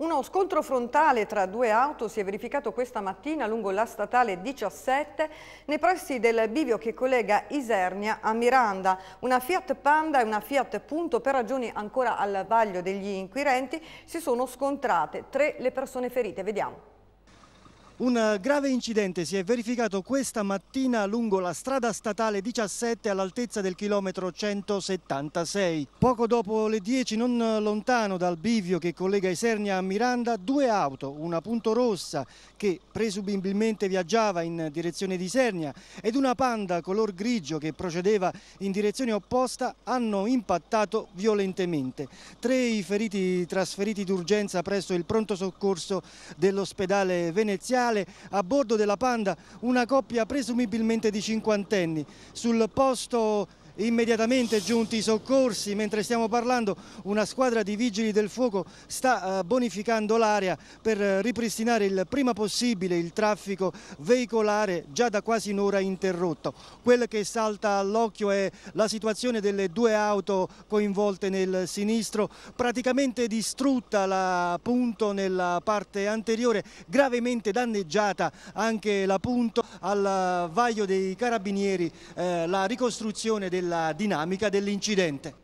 Uno scontro frontale tra due auto si è verificato questa mattina lungo la statale 17 nei pressi del bivio che collega Isernia a Miranda. Una Fiat Panda e una Fiat Punto per ragioni ancora al vaglio degli inquirenti si sono scontrate. Tre le persone ferite. Vediamo. Un eh, grave incidente si è verificato questa mattina lungo la strada statale 17 all'altezza del chilometro 176. Poco dopo le 10, non lontano dal bivio che collega Isernia a Miranda, due auto, una punto rossa che presumibilmente viaggiava in direzione di Isernia ed una panda color grigio che procedeva in direzione opposta hanno impattato violentemente. Tre i feriti trasferiti d'urgenza presso il pronto soccorso dell'ospedale veneziano reale a bordo della Panda una coppia presumibilmente di cinquantenni. Sul posto immediatamente giunti i soccorsi, mentre stiamo parlando una squadra di vigili del fuoco sta eh, bonificando l'area per eh, ripristinare il prima possibile il traffico veicolare già da quasi un'ora interrotto. Quello che salta all'occhio è la situazione delle due auto coinvolte nel sinistro, praticamente distrutta la punto nella parte anteriore, gravemente danneggiata anche la punto al eh, vaglio dei carabinieri, eh, la ricostruzione del della dinamica dell'incidente.